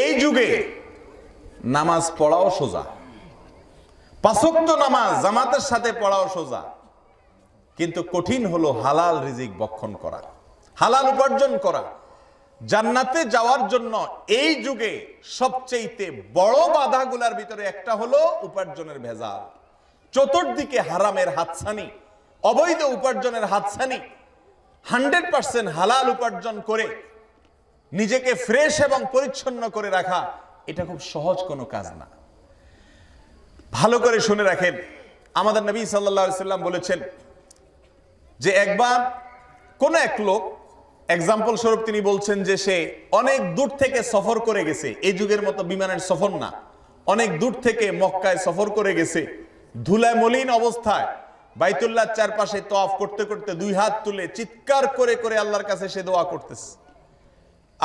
এই যুগে নামাজ পড়াও সোজা পাশক্ত নামাজ জামাতের সাথে পড়াও সোজা কিন্তু কঠিন হলো হালাল রিজিক বক্ষণ করা হালাল উপার্জন করা জান্নাতে যাওয়ার জন্য এই যুগে সবচেয়ে বড় বাধাগুলার ভিতরে একটা হলো উপার্জনের ভেজাল চতুর্দিকে হারামের হাতছানি অবৈধ উপার্জনের হাতছানি হান্ড্রেড পার্সেন্ট হালাল উপার্জন করে নিজেকে ফ্রেশ এবং পরিচ্ছন্ন করে রাখা এটা খুব সহজ কোনো কাজ না ভালো করে শুনে রাখেন আমাদের নবী সাল্লাম বলেছেন যে একবার কোন এক লোক এক্সাম্পল স্বরূপ তিনি বলছেন যে সে অনেক দূর থেকে সফর করে গেছে এই যুগের মতো বিমানের সফর না অনেক দূর থেকে মক্কায় সফর করে গেছে ধুলায় মলিন অবস্থায় বাইতুল্লাহ চারপাশে তফ করতে করতে দুই হাত তুলে চিৎকার করে করে আল্লাহর কাছে সে দোয়া করতেছে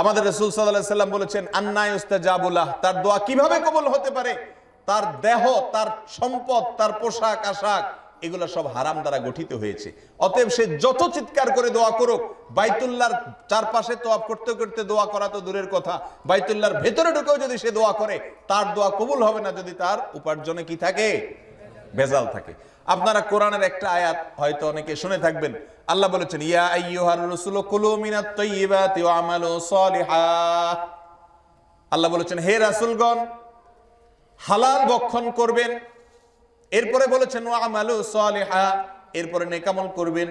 আমাদের রসুল সাল্লাম বলেছেন আন্নায় উস্তাজাবুল্লাহ তার দোয়া কিভাবে কবল হতে পারে তার দেহ তার সম্পদ তার পোশাক আশাক এগুলো সব হারাম দ্বারা গঠিত হয়েছে অতএব সে যত চিৎকার করে দোয়া করুক বাইতুল্লার চারপাশে তো আপ করতে করতে দোয়া করা তো দূরের কথা বাইতুল্লার ভেতরে ঢুকেও যদি সে দোয়া করে তার দোয়া কবুল হবে না যদি তার উপার্জনে কি থাকে বেজাল থাকে আপনারা কোরআনের একটা আয়াত হয়তো অনেকে শুনে থাকবেন আল্লাহ বলেছেন আল্লাহ বলেছেন হে রাসুলগণ হালাল বক্ষণ করবেন এরপরে বলেছেন ওয়া আমালু এরপরে নেকামল করবেন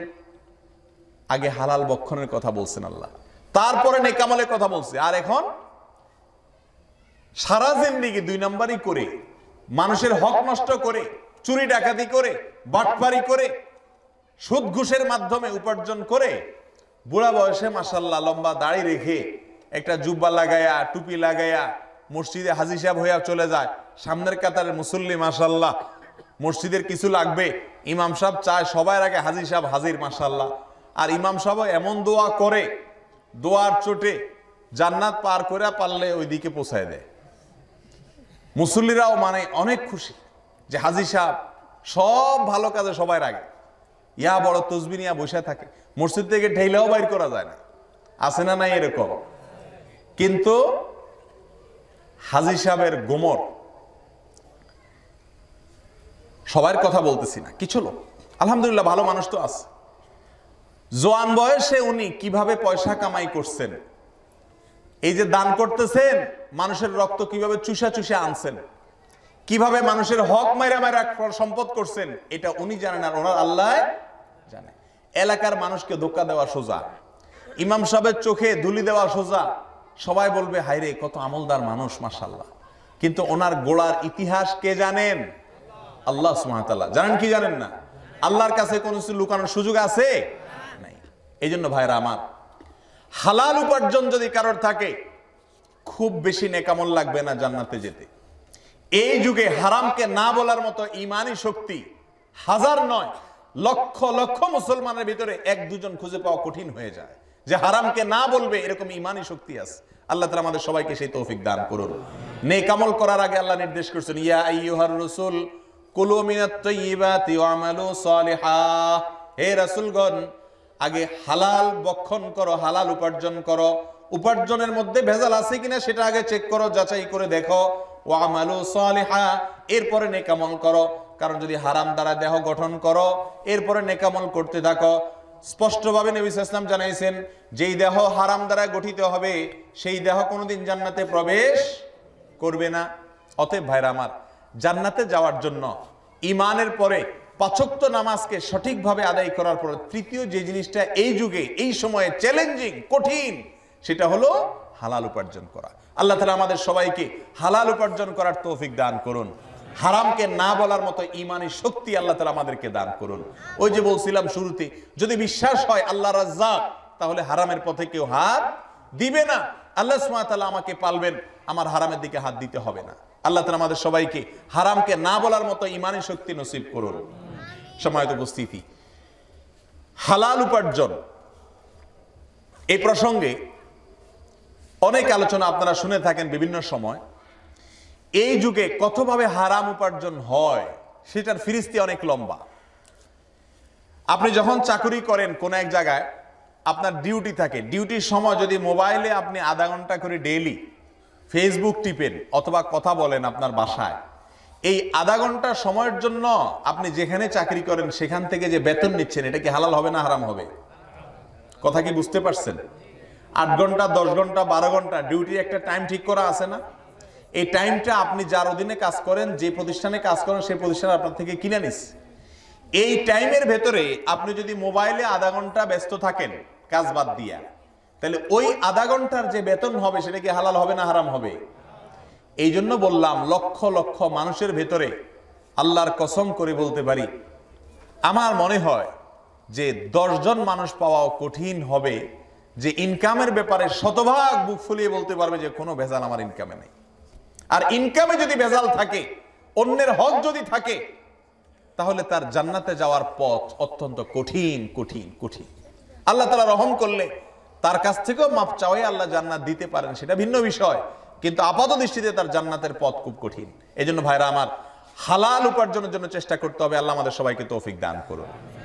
আগে হালাল বক্ষণের কথা বলছেন আল্লাহ তারপরে নেকামলের কথা বলছে আর এখন সারা জিন্দিগি দুই নম্বরই করে মানুষের হক নষ্ট করে চুরি ডাকাতি করে বাটপারি করে সুদ ঘুষের মাধ্যমে উপার্জন করে বুড়া বয়সে মাসাল্লাহ লম্বা দাড়ি রেখে একটা জুব্বা লাগায়া টুপি লাগায়া মসজিদে হাজি সাহেব হইয়া চলে যায় সামনের কাতারে মুসল্লি মাসাল্লাহ মসজিদের কিছু লাগবে ইমাম সাহেব চায় সবার আগে হাজি সাহেব হাজির মাসাল্লাহ আর ইমাম সাহেব এমন দোয়া করে দোয়ার চোটে জান্নাত পার করে পারলে ওইদিকে পৌঁছায় দেয় মুসল্লিরাও মানে অনেক খুশি যে হাজি সাহেব সব ভালো কাজে সবাই আগে ইয়া বড় তসবি নিয়ে বসে থাকে মসজিদ থেকে ঠেলেও বাইর করা যায় না আছে না নাই এরকম কিন্তু হাজি সাহেবের গোমর সবার কথা বলতেছি না কিছু লোক আলহামদুলিল্লাহ ভালো মানুষ তো আছে জোয়ান বয়সে উনি কিভাবে পয়সা কামাই করছেন এই যে দান করতেছেন মানুষের রক্ত কিভাবে চুষা চুষে আনছেন কিভাবে মানুষের হক মাইরা মাইরা সম্পদ করছেন এটা উনি জানেন আর ওনার আল্লাহ জানে এলাকার মানুষকে ধোকা দেওয়া সোজা ইমাম সাহেবের চোখে ধুলি দেওয়া সোজা সবাই বলবে হাইরে কত আমলদার মানুষ মাসাল্লাহ কিন্তু ওনার গোড়ার ইতিহাস কে জানেন আল্লাহ সুমাতাল্লাহ জানেন কি জানেন না আল্লাহর কাছে কোনো কিছু লুকানোর সুযোগ আছে নাই এই জন্য ভাইরা আমার হালাল উপার্জন যদি কারোর থাকে খুব বেশি নেকামল লাগবে না জান্নাতে যেতে এই যুগে হারামকে না বলার মতো ইমানি শক্তি হাজার নয় লক্ষ লক্ষ মুসলমানের ভিতরে এক দুজন খুঁজে পাওয়া কঠিন হয়ে যায় যে হারামকে না বলবে এরকম ইমানি শক্তি আছে আল্লাহ তালা আমাদের সবাইকে সেই তৌফিক দান করুন নে কামল করার আগে আল্লাহ নির্দেশ করছেন ইয়া আইয়ুহার রসুল আগে হালাল বক্ষণ করো হালাল উপার্জন করো উপার্জনের মধ্যে ভেজাল আছে কিনা সেটা আগে চেক করো যাচাই করে দেখো এরপরে নেকামল করো কারণ যদি হারাম দ্বারা দেহ গঠন করো এরপরে নেকামল করতে থাকো স্পষ্টভাবে নবী ইসলাম জানাইছেন যেই দেহ হারাম দ্বারা গঠিত হবে সেই দেহ কোনোদিন জান্নাতে প্রবেশ করবে না অতএব ভাইরা আমার জান্নাতে যাওয়ার জন্য ইমানের পরে পাচক্ত নামাজকে সঠিকভাবে আদায় করার পর তৃতীয় যে জিনিসটা এই যুগে এই সময়ে চ্যালেঞ্জিং কঠিন সেটা হলো হালাল উপার্জন করা আল্লাহ তালা আমাদের সবাইকে হালাল উপার্জন করার তৌফিক দান করুন হারামকে না বলার মতো ইমানের শক্তি আল্লাহ তালা আমাদেরকে দান করুন ওই যে বলছিলাম শুরুতে যদি বিশ্বাস হয় আল্লাহ রাজ্জাক তাহলে হারামের পথে কেউ হাত দিবে না আল্লাহ সুমাতালা আমাকে পালবেন আমার হারামের দিকে হাত দিতে হবে না আল্লাহ তালা আমাদের সবাইকে হারামকে না বলার মতো ইমানের শক্তি নসিব করুন সময়ত উপস্থিতি হালাল উপার্জন এই প্রসঙ্গে অনেক আলোচনা আপনারা শুনে থাকেন বিভিন্ন সময় এই যুগে কতভাবে হারাম উপার্জন হয় সেটার ফিরিস্তি অনেক লম্বা আপনি যখন চাকুরি করেন কোনো এক জায়গায় আপনার ডিউটি থাকে ডিউটির সময় যদি মোবাইলে আপনি আধা ঘন্টা করে ডেইলি ফেসবুক টিপেন অথবা কথা বলেন আপনার বাসায় এই আধা ঘন্টা সময়ের জন্য আপনি যেখানে চাকরি করেন সেখান থেকে যে বেতন নিচ্ছেন এটা কি হালাল হবে না হারাম হবে কথা কি বুঝতে পারছেন আট ঘন্টা দশ ঘন্টা বারো ঘন্টা ডিউটির একটা টাইম ঠিক করা আছে না এই টাইমটা আপনি যার অধীনে কাজ করেন যে প্রতিষ্ঠানে কাজ করেন সেই প্রতিষ্ঠান আপনার থেকে কিনে নিস এই টাইমের ভেতরে আপনি যদি মোবাইলে আধা ঘন্টা ব্যস্ত থাকেন কাজ বাদ দিয়া তাহলে ওই আধা ঘন্টার যে বেতন হবে সেটা কি হালাল হবে না হারাম হবে এই জন্য বললাম লক্ষ লক্ষ মানুষের ভেতরে আল্লাহর কসম করে বলতে পারি আমার মনে হয় যে দশজন মানুষ পাওয়াও কঠিন হবে যে ইনকামের ব্যাপারে শতভাগ বুক ফুলিয়ে বলতে পারবে যে কোনো ভেজাল আমার ইনকামে নেই আর ইনকামে যদি ভেজাল থাকে অন্যের হক যদি থাকে তাহলে তার জান্নাতে যাওয়ার পথ অত্যন্ত কঠিন কঠিন কঠিন আল্লাহ তালা রহম করলে তার কাছ থেকেও মাপ চাওয়াই আল্লাহ জান্নাত দিতে পারেন সেটা ভিন্ন বিষয় কিন্তু আপাত দৃষ্টিতে তার জান্নাতের পথ খুব কঠিন এই জন্য ভাইরা আমার হালাল উপার্জনের জন্য চেষ্টা করতে হবে আল্লাহ আমাদের সবাইকে তৌফিক দান করুন